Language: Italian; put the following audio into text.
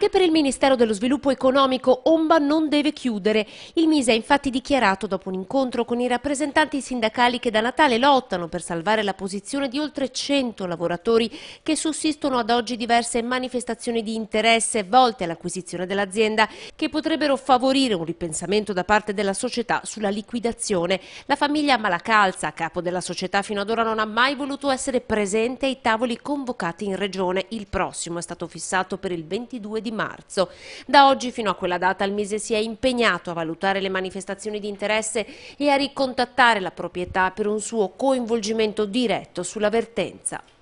Anche per il Ministero dello Sviluppo Economico Omba non deve chiudere. Il Mise ha infatti dichiarato dopo un incontro con i rappresentanti sindacali che da Natale lottano per salvare la posizione di oltre 100 lavoratori che sussistono ad oggi diverse manifestazioni di interesse volte all'acquisizione dell'azienda che potrebbero favorire un ripensamento da parte della società sulla liquidazione. La famiglia Malacalza, capo della società fino ad ora non ha mai voluto essere presente ai tavoli convocati in regione. Il prossimo è stato fissato per il 22 di di marzo. Da oggi fino a quella data il Mise si è impegnato a valutare le manifestazioni di interesse e a ricontattare la proprietà per un suo coinvolgimento diretto sulla vertenza.